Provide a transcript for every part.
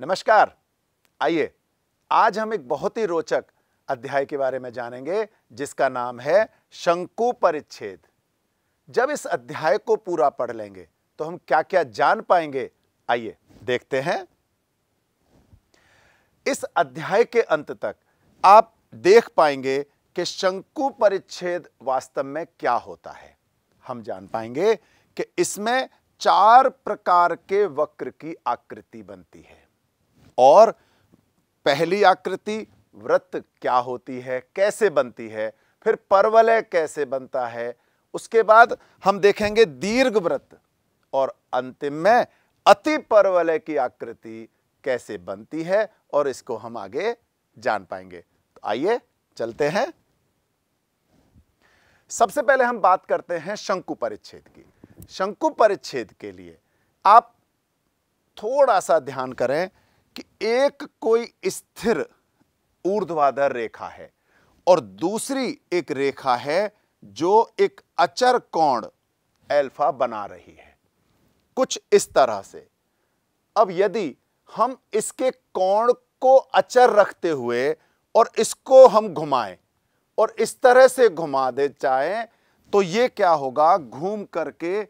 नमस्कार आइए आज हम एक बहुत ही रोचक अध्याय के बारे में जानेंगे जिसका नाम है शंकु परिच्छेद जब इस अध्याय को पूरा पढ़ लेंगे तो हम क्या क्या जान पाएंगे आइए देखते हैं इस अध्याय के अंत तक आप देख पाएंगे कि शंकु परिच्छेद वास्तव में क्या होता है हम जान पाएंगे कि इसमें चार प्रकार के वक्र की आकृति बनती है और पहली आकृति वृत्त क्या होती है कैसे बनती है फिर परवलय कैसे बनता है उसके बाद हम देखेंगे दीर्घ वृत्त और अंतिम में अति परवलय की आकृति कैसे बनती है और इसको हम आगे जान पाएंगे तो आइए चलते हैं सबसे पहले हम बात करते हैं शंकु परिच्छेद की शंकु परिच्छेद के लिए आप थोड़ा सा ध्यान करें कि एक कोई स्थिर ऊर्ध्वाधर रेखा है और दूसरी एक रेखा है जो एक अचर कोण अल्फा बना रही है कुछ इस तरह से अब यदि हम इसके कोण को अचर रखते हुए और इसको हम घुमाएं और इस तरह से घुमा दे चाहे तो ये क्या होगा घूम करके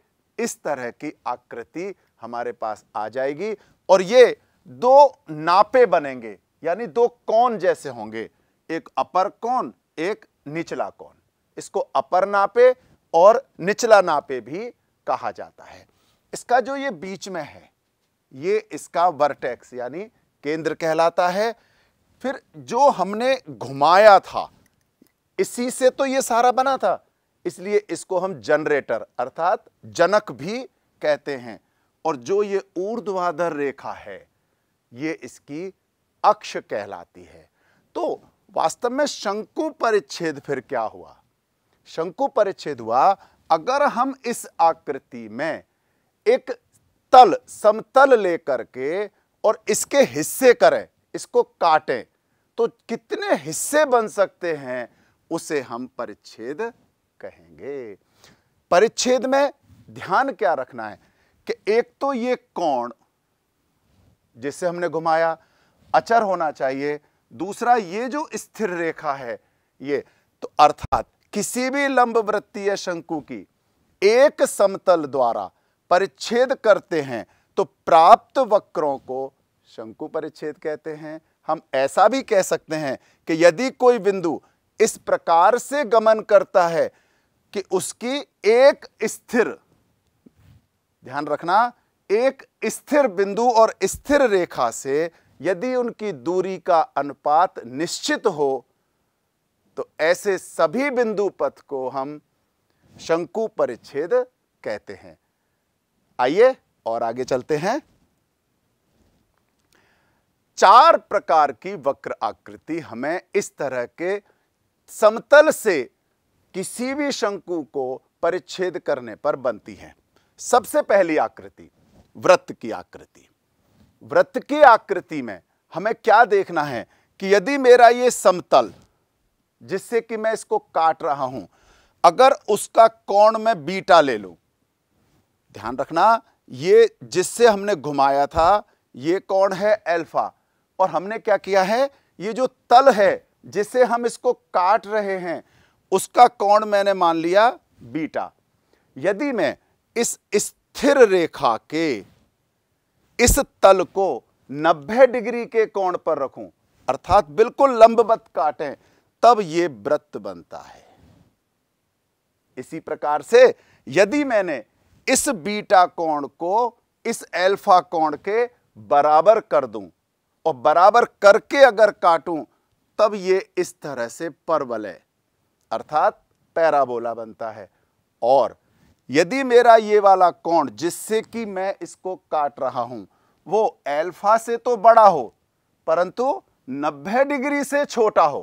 इस तरह की आकृति हमारे पास आ जाएगी और ये दो नापे बनेंगे यानी दो कौन जैसे होंगे एक अपर कौन एक निचला कौन इसको अपर नापे और निचला नापे भी कहा जाता है इसका जो ये बीच में है ये इसका वर्टेक्स यानी केंद्र कहलाता है फिर जो हमने घुमाया था इसी से तो ये सारा बना था इसलिए इसको हम जनरेटर अर्थात जनक भी कहते हैं और जो ये ऊर्ध्वाधर रेखा है ये इसकी अक्ष कहलाती है तो वास्तव में शंकु परिच्छेद फिर क्या हुआ शंकु परिच्छेद हुआ अगर हम इस आकृति में एक तल समतल लेकर के और इसके हिस्से करें इसको काटें तो कितने हिस्से बन सकते हैं उसे हम परिच्छेद कहेंगे परिच्छेद में ध्यान क्या रखना है कि एक तो ये कोण जिससे हमने घुमाया अचर होना चाहिए दूसरा ये जो स्थिर रेखा है ये तो अर्थात किसी भी लंब वृत्तीय शंकु की एक समतल द्वारा परिच्छेद करते हैं तो प्राप्त वक्रों को शंकु परिच्छेद कहते हैं हम ऐसा भी कह सकते हैं कि यदि कोई बिंदु इस प्रकार से गमन करता है कि उसकी एक स्थिर ध्यान रखना एक स्थिर बिंदु और स्थिर रेखा से यदि उनकी दूरी का अनुपात निश्चित हो तो ऐसे सभी बिंदु पथ को हम शंकु परिच्छेद कहते हैं आइए और आगे चलते हैं चार प्रकार की वक्र आकृति हमें इस तरह के समतल से किसी भी शंकु को परिच्छेद करने पर बनती है सबसे पहली आकृति व्रत की आकृति व्रत की आकृति में हमें क्या देखना है कि यदि मेरा ये समतल जिससे कि मैं इसको काट रहा हूं अगर उसका कोण में बीटा ले लू ध्यान रखना ये जिससे हमने घुमाया था ये कोण है अल्फा और हमने क्या किया है ये जो तल है जिसे हम इसको काट रहे हैं उसका कोण मैंने मान लिया बीटा यदि मैं इस इस स्थिर रेखा के इस तल को 90 डिग्री के कोण पर रखूं अर्थात बिल्कुल लंबवत काटें तब ये वृत्त बनता है इसी प्रकार से यदि मैंने इस बीटा कोण को इस एल्फा कोण के बराबर कर दूं और बराबर करके अगर काटूं तब ये इस तरह से परवलय अर्थात पैराबोला बनता है और यदि मेरा ये वाला कोण जिससे कि मैं इसको काट रहा हूं वो एल्फा से तो बड़ा हो परंतु 90 डिग्री से छोटा हो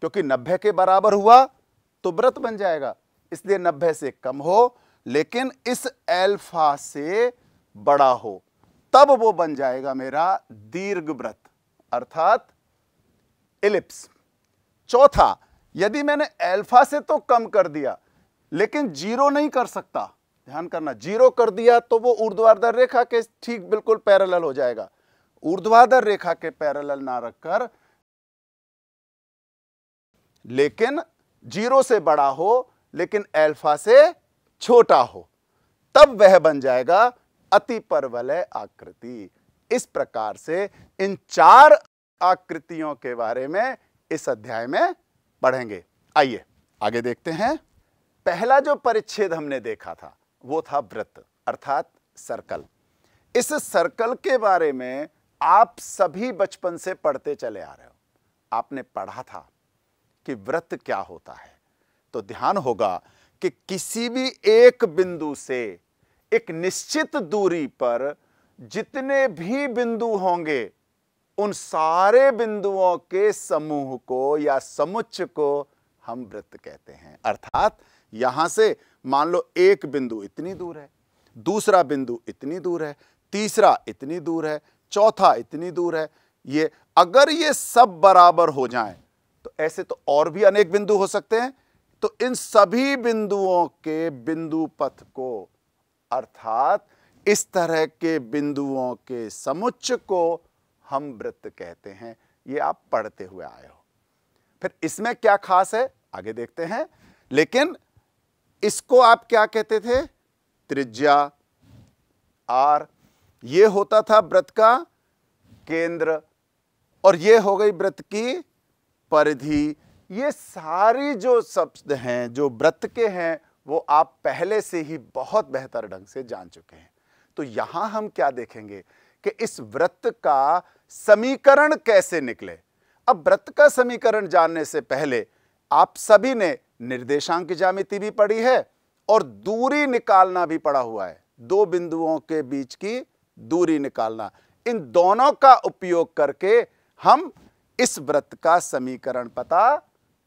क्योंकि 90 के बराबर हुआ तो व्रत बन जाएगा इसलिए 90 से कम हो लेकिन इस एल्फा से बड़ा हो तब वो बन जाएगा मेरा दीर्घ व्रत अर्थात इलिप्स चौथा यदि मैंने एल्फा से तो कम कर दिया लेकिन जीरो नहीं कर सकता ध्यान करना जीरो कर दिया तो वो ऊर्ध्वाधर रेखा के ठीक बिल्कुल पैरेलल हो जाएगा ऊर्ध्वाधर रेखा के पैरेलल ना रखकर लेकिन जीरो से बड़ा हो लेकिन एल्फा से छोटा हो तब वह बन जाएगा अति परवलय आकृति इस प्रकार से इन चार आकृतियों के बारे में इस अध्याय में पढ़ेंगे आइए आगे देखते हैं पहला जो परिच्छेद हमने देखा था वो था व्रत अर्थात सर्कल इस सर्कल के बारे में आप सभी बचपन से पढ़ते चले आ रहे हो आपने पढ़ा था कि व्रत क्या होता है तो ध्यान होगा कि किसी भी एक बिंदु से एक निश्चित दूरी पर जितने भी बिंदु होंगे उन सारे बिंदुओं के समूह को या समुच्च को हम व्रत कहते हैं अर्थात यहां से मान लो एक बिंदु इतनी दूर है दूसरा बिंदु इतनी दूर है तीसरा इतनी दूर है चौथा इतनी दूर है ये अगर ये सब बराबर हो जाएं तो ऐसे तो और भी अनेक बिंदु हो सकते हैं तो इन सभी बिंदुओं के बिंदु पथ को अर्थात इस तरह के बिंदुओं के समुच्च को हम वृत्त कहते हैं ये आप पढ़ते हुए आए हो फिर इसमें क्या खास है आगे देखते हैं लेकिन इसको आप क्या कहते थे त्रिज्या आर ये होता था व्रत का केंद्र और ये हो गई व्रत की परिधि ये सारी जो शब्द हैं जो व्रत के हैं वो आप पहले से ही बहुत बेहतर ढंग से जान चुके हैं तो यहां हम क्या देखेंगे कि इस व्रत का समीकरण कैसे निकले अब व्रत का समीकरण जानने से पहले आप सभी ने निर्देशांक की ज्यामिति भी पड़ी है और दूरी निकालना भी पड़ा हुआ है दो बिंदुओं के बीच की दूरी निकालना इन दोनों का उपयोग करके हम इस व्रत का समीकरण पता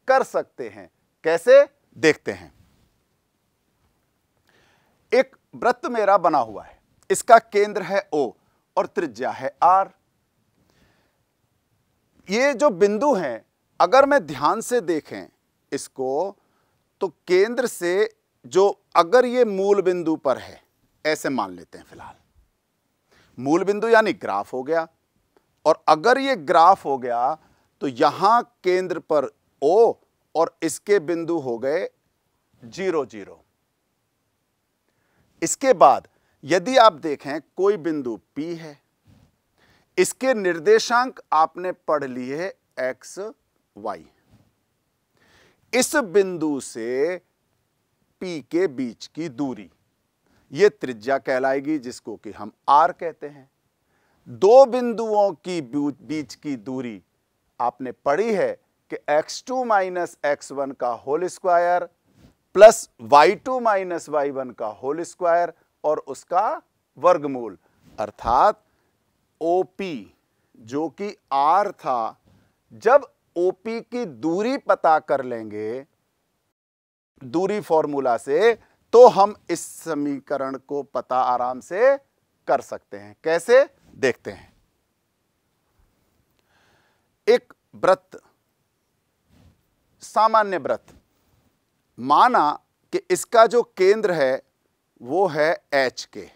कर सकते हैं कैसे देखते हैं एक व्रत मेरा बना हुआ है इसका केंद्र है ओ और त्रिज्या है आर ये जो बिंदु हैं अगर मैं ध्यान से देखें इसको तो केंद्र से जो अगर ये मूल बिंदु पर है ऐसे मान लेते हैं फिलहाल मूल बिंदु यानी ग्राफ हो गया और अगर ये ग्राफ हो गया तो यहां केंद्र पर ओ और इसके बिंदु हो गए जीरो जीरो इसके बाद यदि आप देखें कोई बिंदु P है इसके निर्देशांक आपने पढ़ लिए एक्स वाई इस बिंदु से पी के बीच की दूरी यह त्रिज्या कहलाएगी जिसको कि हम आर कहते हैं दो बिंदुओं की बीच की दूरी आपने पढ़ी है कि x2 टू माइनस एक्स का whole square plus y2 two minus y का होल स्क्वायर और उसका वर्गमूल अर्थात OP जो कि R था जब ओपी की दूरी पता कर लेंगे दूरी फॉर्मूला से तो हम इस समीकरण को पता आराम से कर सकते हैं कैसे देखते हैं एक व्रत सामान्य व्रत माना कि इसका जो केंद्र है वो है एच के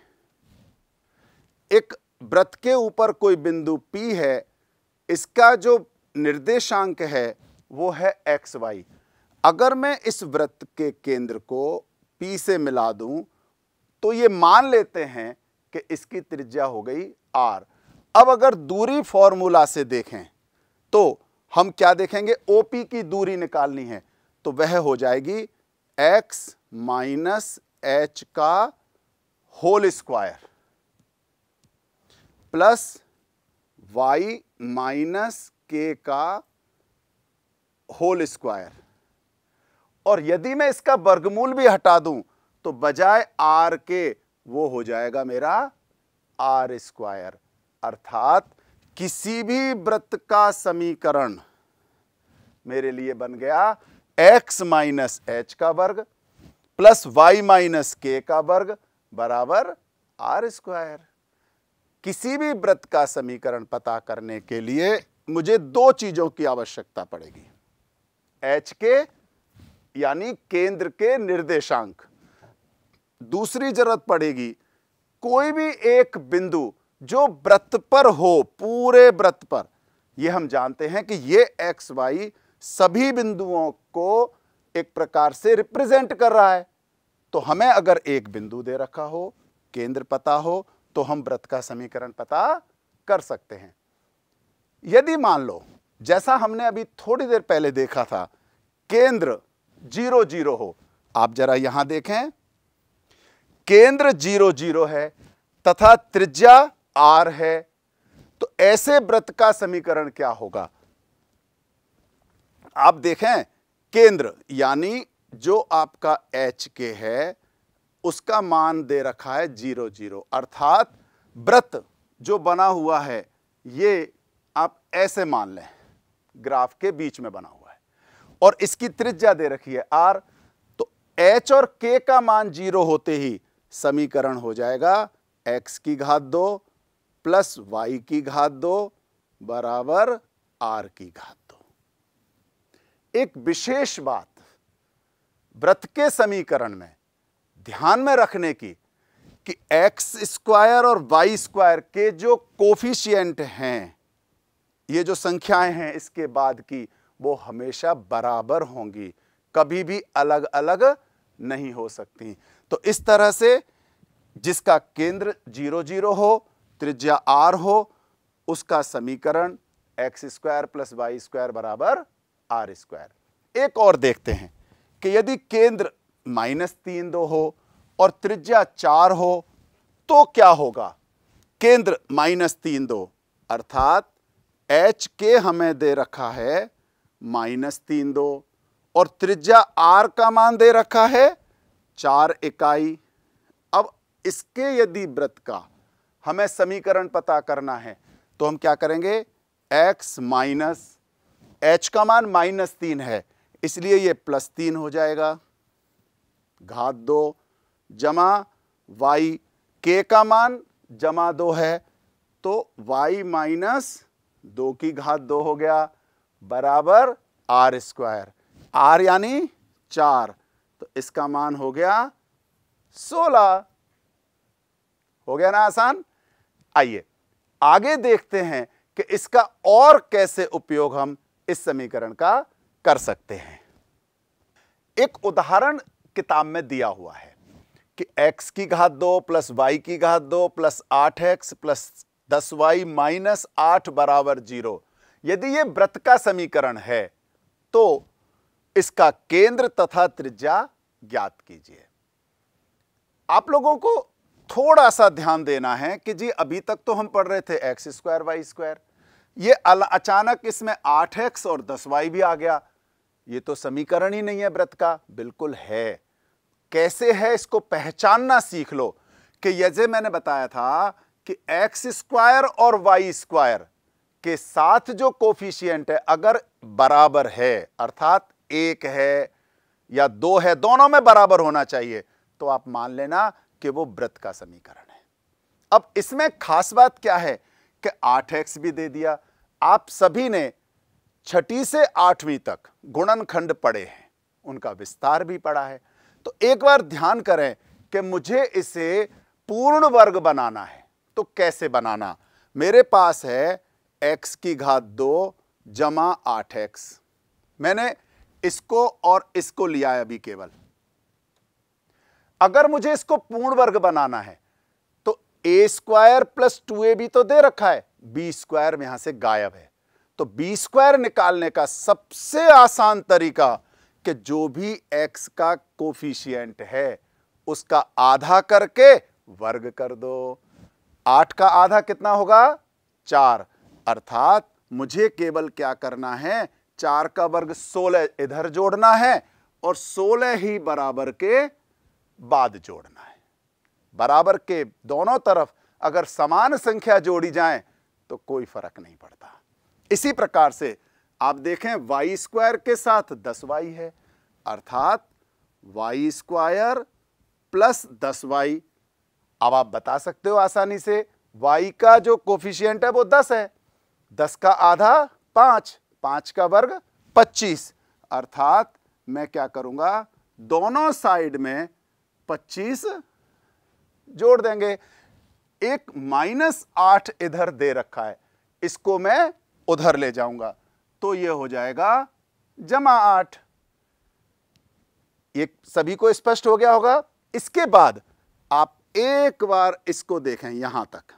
एक व्रत के ऊपर कोई बिंदु पी है इसका जो निर्देशांक है वो है एक्स वाई अगर मैं इस वृत्त के केंद्र को पी से मिला दूं तो ये मान लेते हैं कि इसकी त्रिज्या हो गई आर अब अगर दूरी फॉर्मूला से देखें तो हम क्या देखेंगे ओपी की दूरी निकालनी है तो वह हो जाएगी एक्स माइनस एच का whole square plus y minus k का होल स्क्वायर और यदि मैं इसका वर्गमूल भी हटा दूं तो बजाय आर के वो हो जाएगा मेरा आर स्क्वायर अर्थात किसी भी व्रत का समीकरण मेरे लिए बन गया x माइनस एच का वर्ग प्लस y माइनस के का वर्ग बराबर आर स्क्वायर किसी भी व्रत का समीकरण पता करने के लिए मुझे दो चीजों की आवश्यकता पड़ेगी एच के यानी केंद्र के निर्देशांक दूसरी जरूरत पड़ेगी कोई भी एक बिंदु जो व्रत पर हो पूरे व्रत पर यह हम जानते हैं कि यह एक्स वाई सभी बिंदुओं को एक प्रकार से रिप्रेजेंट कर रहा है तो हमें अगर एक बिंदु दे रखा हो केंद्र पता हो तो हम व्रत का समीकरण पता कर सकते हैं यदि मान लो जैसा हमने अभी थोड़ी देर पहले देखा था केंद्र जीरो जीरो हो आप जरा यहां देखें केंद्र जीरो जीरो है तथा त्रिज्या आर है तो ऐसे व्रत का समीकरण क्या होगा आप देखें केंद्र यानी जो आपका एच के है उसका मान दे रखा है जीरो जीरो अर्थात व्रत जो बना हुआ है ये आप ऐसे मान लें ग्राफ के बीच में बना हुआ है और इसकी त्रिज्या दे रखी है आर तो एच और के का मान जीरो होते ही समीकरण हो जाएगा एक्स की घात दो प्लस वाई की घात दो बराबर आर की घात दो एक विशेष बात व्रत के समीकरण में ध्यान में रखने की कि एक्स स्क्वायर और वाई स्क्वायर के जो कोफिशियंट हैं ये जो संख्याएं हैं इसके बाद की वो हमेशा बराबर होंगी कभी भी अलग अलग नहीं हो सकती तो इस तरह से जिसका केंद्र जीरो जीरो हो त्रिज्या आर हो उसका समीकरण x square plus y square बराबर आर स्क्वायर एक और देखते हैं कि यदि केंद्र माइनस तीन दो हो और त्रिज्या चार हो तो क्या होगा केंद्र माइनस तीन दो अर्थात एच के हमें दे रखा है माइनस तीन दो और त्रिज्या आर का मान दे रखा है चार इकाई अब इसके यदि व्रत का हमें समीकरण पता करना है तो हम क्या करेंगे x माइनस एच का मान माइनस तीन है इसलिए ये प्लस तीन हो जाएगा घात दो जमा वाई के का मान जमा दो है तो y माइनस दो की घात दो हो गया बराबर आर स्क्वायर आर यानी चार तो इसका मान हो गया सोलह हो गया ना आसान आइए आगे देखते हैं कि इसका और कैसे उपयोग हम इस समीकरण का कर सकते हैं एक उदाहरण किताब में दिया हुआ है कि x की घात दो प्लस वाई की घात दो प्लस आठ एक्स प्लस दस वाई माइनस आठ बराबर जीरो यदि ये व्रत का समीकरण है तो इसका केंद्र तथा त्रिज्या ज्ञात कीजिए आप लोगों को थोड़ा सा ध्यान देना है कि जी अभी तक तो हम पढ़ रहे थे एक्स स्क्वायर वाई स्क्वायर ये अचानक इसमें आठ एक्स और दस वाई भी आ गया ये तो समीकरण ही नहीं है व्रत का बिल्कुल है कैसे है इसको पहचानना सीख लो कि यजे मैंने बताया था कि एक्स स्क्वायर और वाई स्क्वायर के साथ जो कोफिशियंट है अगर बराबर है अर्थात एक है या दो है दोनों में बराबर होना चाहिए तो आप मान लेना कि वो व्रत का समीकरण है अब इसमें खास बात क्या है कि आठ एक्स भी दे दिया आप सभी ने छठी से आठवीं तक गुणनखंड पढ़े हैं उनका विस्तार भी पढ़ा है तो एक बार ध्यान करें कि मुझे इसे पूर्ण वर्ग बनाना है तो कैसे बनाना मेरे पास है एक्स की घात दो जमा आठ एक्स मैंने इसको और इसको लिया है अभी केवल अगर मुझे इसको पूर्ण वर्ग बनाना है तो a square plus two a b तो दे रखा है बी स्क्वायर यहां से गायब है तो बी स्क्वायर निकालने का सबसे आसान तरीका कि जो भी एक्स का कोफिशियंट है उसका आधा करके वर्ग कर दो आठ का आधा कितना होगा चार अर्थात मुझे केवल क्या करना है चार का वर्ग सोलह इधर जोड़ना है और सोलह ही बराबर के बाद जोड़ना है बराबर के दोनों तरफ अगर समान संख्या जोड़ी जाए तो कोई फर्क नहीं पड़ता इसी प्रकार से आप देखें वाई स्क्वायर के साथ दस वाई है अर्थात वाई स्क्वायर प्लस दस वाई अब आप बता सकते हो आसानी से y का जो कोफिशियंट है वो 10 है 10 का आधा 5, 5 का वर्ग 25 अर्थात मैं क्या करूंगा दोनों साइड में 25 जोड़ देंगे एक माइनस आठ इधर दे रखा है इसको मैं उधर ले जाऊंगा तो ये हो जाएगा जमा आठ ये सभी को स्पष्ट हो गया होगा इसके बाद आप एक बार इसको देखें यहां तक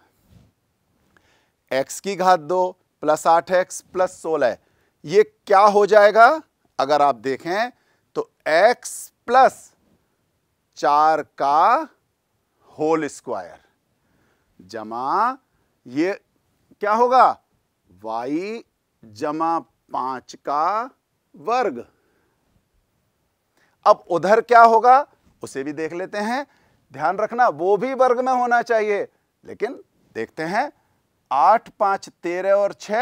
x की घात दो प्लस आठ एक्स प्लस सोलह यह क्या हो जाएगा अगर आप देखें तो x प्लस चार का होल स्क्वायर जमा ये क्या होगा y जमा पांच का वर्ग अब उधर क्या होगा उसे भी देख लेते हैं ध्यान रखना वो भी वर्ग में होना चाहिए लेकिन देखते हैं आठ पांच तेरह और छ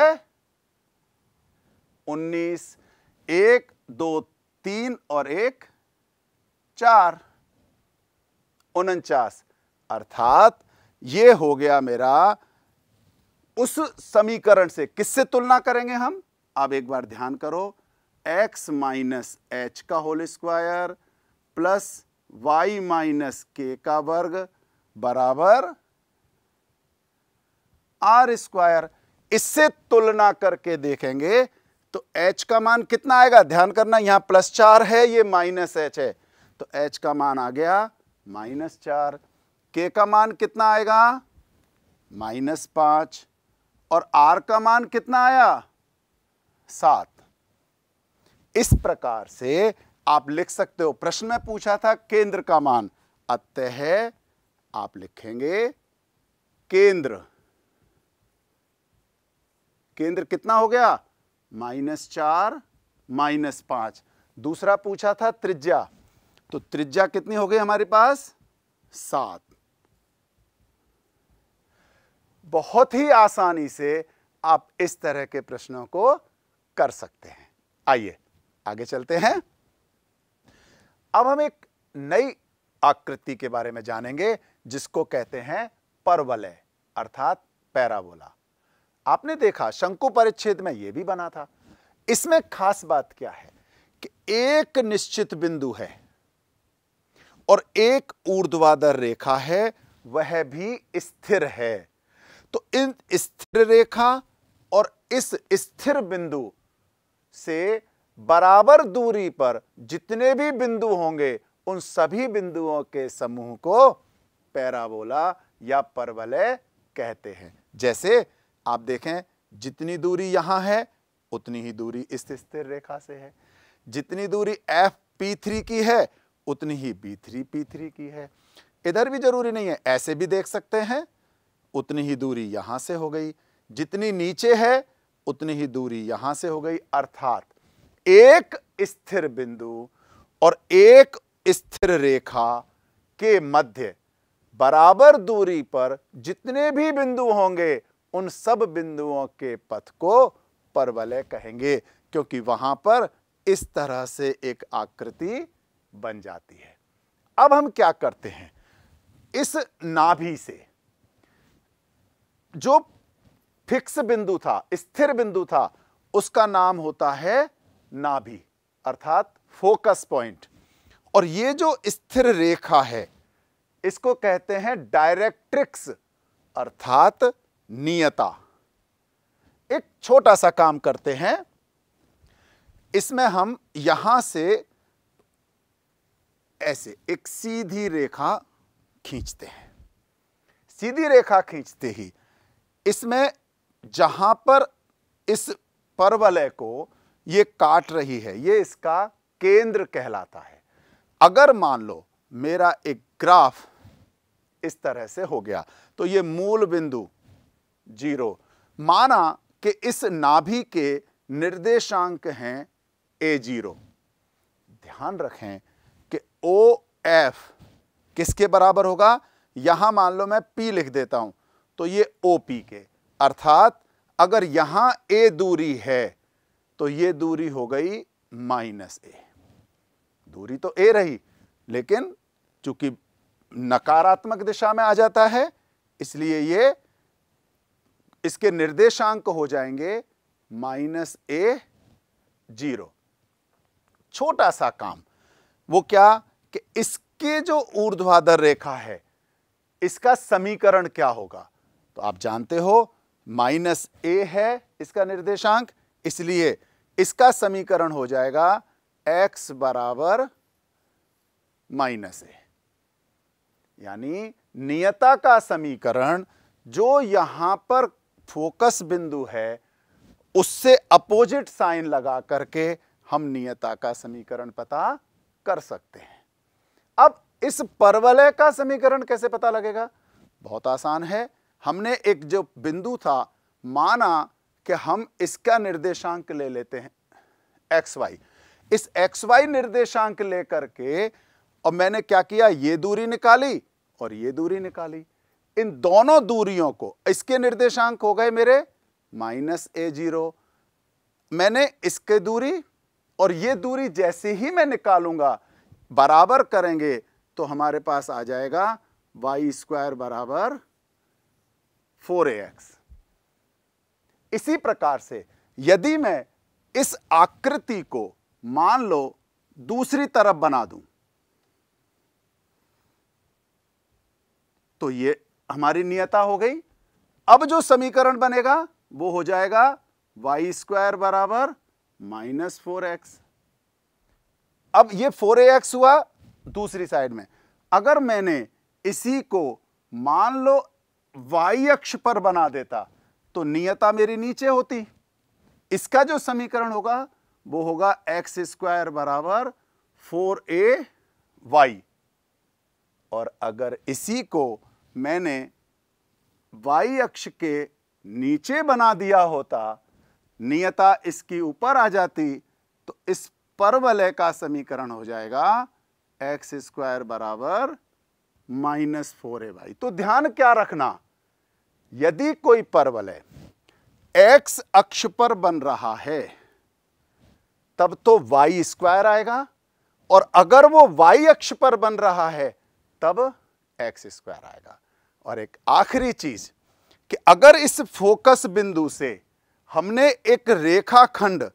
उन्नीस एक दो तीन और एक चार उनचास अर्थात ये हो गया मेरा उस समीकरण से किससे तुलना करेंगे हम आप एक बार ध्यान करो x माइनस एच का whole square plus y minus k का वर्ग बराबर आर स्क्वायर इससे तुलना करके देखेंगे तो h का मान कितना आएगा ध्यान करना यहां प्लस चार है ये माइनस एच है तो h का मान आ गया माइनस चार के का मान कितना आएगा माइनस पांच और आर का मान कितना आया सात इस प्रकार से आप लिख सकते हो प्रश्न में पूछा था केंद्र का मान अतः आप लिखेंगे केंद्र केंद्र कितना हो गया माइनस चार माइनस पांच दूसरा पूछा था त्रिज्या तो त्रिज्या कितनी हो गई हमारे पास सात बहुत ही आसानी से आप इस तरह के प्रश्नों को कर सकते हैं आइए आगे चलते हैं अब हम एक नई आकृति के बारे में जानेंगे जिसको कहते हैं परवलय अर्थात पैराबोला आपने देखा शंकु परिच्छेद में यह भी बना था इसमें खास बात क्या है कि एक निश्चित बिंदु है और एक ऊर्ध्वाधर रेखा है वह भी स्थिर है तो इन स्थिर रेखा और इस स्थिर बिंदु से बराबर दूरी पर जितने भी बिंदु होंगे उन सभी बिंदुओं के समूह को पैराबोला या परवलय कहते हैं जैसे आप देखें जितनी दूरी यहां है उतनी ही दूरी इस स्थिर रेखा से है जितनी दूरी एफ पी थ्री की है उतनी ही बी थ्री पी थ्री की है इधर भी जरूरी नहीं है ऐसे भी देख सकते हैं उतनी ही दूरी यहां से हो गई जितनी नीचे है उतनी ही दूरी यहां से हो गई अर्थात एक स्थिर बिंदु और एक स्थिर रेखा के मध्य बराबर दूरी पर जितने भी बिंदु होंगे उन सब बिंदुओं के पथ को परवलय कहेंगे क्योंकि वहां पर इस तरह से एक आकृति बन जाती है अब हम क्या करते हैं इस नाभि से जो फिक्स बिंदु था स्थिर बिंदु था उसका नाम होता है नाभि भी अर्थात फोकस पॉइंट और ये जो स्थिर रेखा है इसको कहते हैं डायरेक्ट्रिक्स अर्थात नियता एक छोटा सा काम करते हैं इसमें हम यहां से ऐसे एक सीधी रेखा खींचते हैं सीधी रेखा खींचते ही इसमें जहां पर इस परवलय को ये काट रही है ये इसका केंद्र कहलाता है अगर मान लो मेरा एक ग्राफ इस तरह से हो गया तो ये मूल बिंदु जीरो माना कि इस नाभि के निर्देशांक हैं ए जीरो ध्यान रखें कि ओ एफ किसके बराबर होगा यहां मान लो मैं पी लिख देता हूं तो ये ओ पी के अर्थात अगर यहां ए दूरी है तो ये दूरी हो गई माइनस ए दूरी तो ए रही लेकिन चूंकि नकारात्मक दिशा में आ जाता है इसलिए ये इसके निर्देशांक हो जाएंगे माइनस ए जीरो छोटा सा काम वो क्या कि इसके जो ऊर्ध्वाधर रेखा है इसका समीकरण क्या होगा तो आप जानते हो माइनस ए है इसका निर्देशांक इसलिए इसका समीकरण हो जाएगा x बराबर माइनस ए यानी नियता का समीकरण जो यहां पर फोकस बिंदु है उससे अपोजिट साइन लगा करके हम नियता का समीकरण पता कर सकते हैं अब इस परवलय का समीकरण कैसे पता लगेगा बहुत आसान है हमने एक जो बिंदु था माना कि हम इसका निर्देशांक ले लेते हैं एक्स वाई इस एक्स वाई निर्देशांक लेकर के और मैंने क्या किया ये दूरी निकाली और ये दूरी निकाली इन दोनों दूरियों को इसके निर्देशांक हो गए मेरे माइनस ए जीरो मैंने इसके दूरी और ये दूरी जैसे ही मैं निकालूंगा बराबर करेंगे तो हमारे पास आ जाएगा वाई स्क्वायर बराबर फोर ए एक्स इसी प्रकार से यदि मैं इस आकृति को मान लो दूसरी तरफ बना दूं तो ये हमारी नियता हो गई अब जो समीकरण बनेगा वो हो जाएगा वाई स्क्वायर बराबर माइनस फोर एक्स अब ये फोर एक्स हुआ दूसरी साइड में अगर मैंने इसी को मान लो वाई अक्ष पर बना देता तो नियता मेरी नीचे होती इसका जो समीकरण होगा वो होगा एक्स स्क्वायर बराबर फोर ए वाई और अगर इसी को मैंने वाई अक्ष के नीचे बना दिया होता नियता इसकी ऊपर आ जाती तो इस परवलय का समीकरण हो जाएगा एक्स स्क्वायर बराबर माइनस फोर ए वाई तो ध्यान क्या रखना यदि कोई परवलय एक्स अक्ष पर बन रहा है तब तो वाई स्क्वायर आएगा और अगर वो वाई अक्ष पर बन रहा है तब एक्स स्क्वायर आएगा और एक आखिरी चीज कि अगर इस फोकस बिंदु से हमने एक रेखाखंड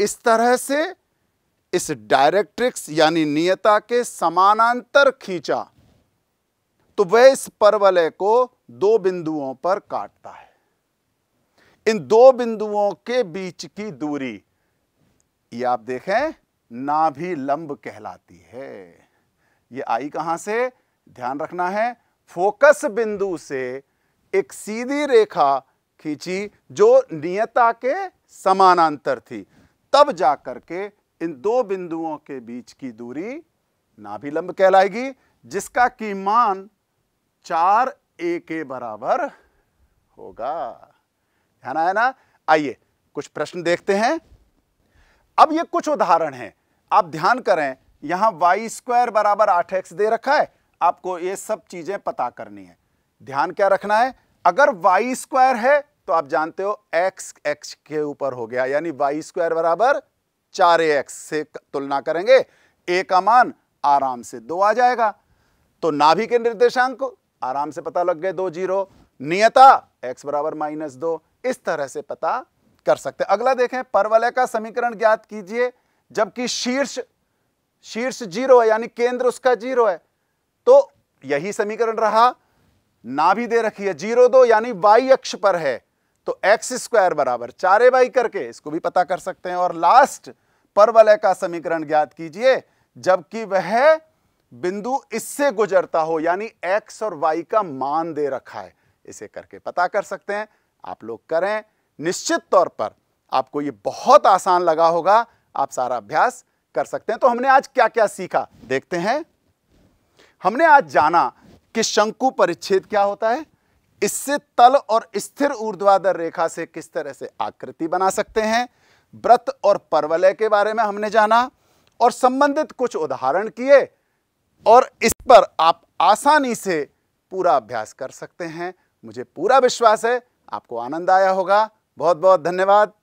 इस तरह से इस डायरेक्ट्रिक्स यानी नियता के समानांतर खींचा तो वह इस परवलय को दो बिंदुओं पर काटता है इन दो बिंदुओं के बीच की दूरी ये आप देखें नाभि लंब कहलाती है ये आई कहां से ध्यान रखना है फोकस बिंदु से एक सीधी रेखा खींची जो नियता के समानांतर थी तब जाकर के इन दो बिंदुओं के बीच की दूरी नाभिलंब कहलाएगी जिसका की मान चार ए के बराबर होगा ध्यान आया ना आइए कुछ प्रश्न देखते हैं अब ये कुछ उदाहरण हैं आप ध्यान करें यहां वाई स्क्वायर बराबर आठ एक्स दे रखा है आपको ये सब चीजें पता करनी है ध्यान क्या रखना है अगर वाई स्क्वायर है तो आप जानते हो एक्स एक्स के ऊपर हो गया यानी वाई स्क्वायर बराबर चार एक्स से तुलना करेंगे a का मान आराम से दो आ जाएगा तो नाभि के निर्देशांक आराम से पता लग गए दो जीरो नियता एक्स बराबर माइनस दो इस तरह से पता कर सकते अगला देखें परवलय का समीकरण ज्ञात कीजिए जबकि शीर्ष शीर्ष जीरो है यानी केंद्र उसका जीरो है तो यही समीकरण रहा ना भी दे रखी है जीरो दो यानी वाई अक्ष पर है तो एक्स स्क्वायर बराबर चारे वाई करके इसको भी पता कर सकते हैं और लास्ट परवलय का समीकरण ज्ञात कीजिए जबकि वह बिंदु इससे गुजरता हो यानी एक्स और वाई का मान दे रखा है इसे करके पता कर सकते हैं आप लोग करें निश्चित तौर पर आपको यह बहुत आसान लगा होगा आप सारा अभ्यास कर सकते हैं तो हमने आज क्या क्या सीखा देखते हैं हमने आज जाना कि शंकु परिच्छेद क्या होता है इससे तल और स्थिर ऊर्ध्वाधर रेखा से किस तरह से आकृति बना सकते हैं व्रत और परवलय के बारे में हमने जाना और संबंधित कुछ उदाहरण किए और इस पर आप आसानी से पूरा अभ्यास कर सकते हैं मुझे पूरा विश्वास है आपको आनंद आया होगा बहुत बहुत धन्यवाद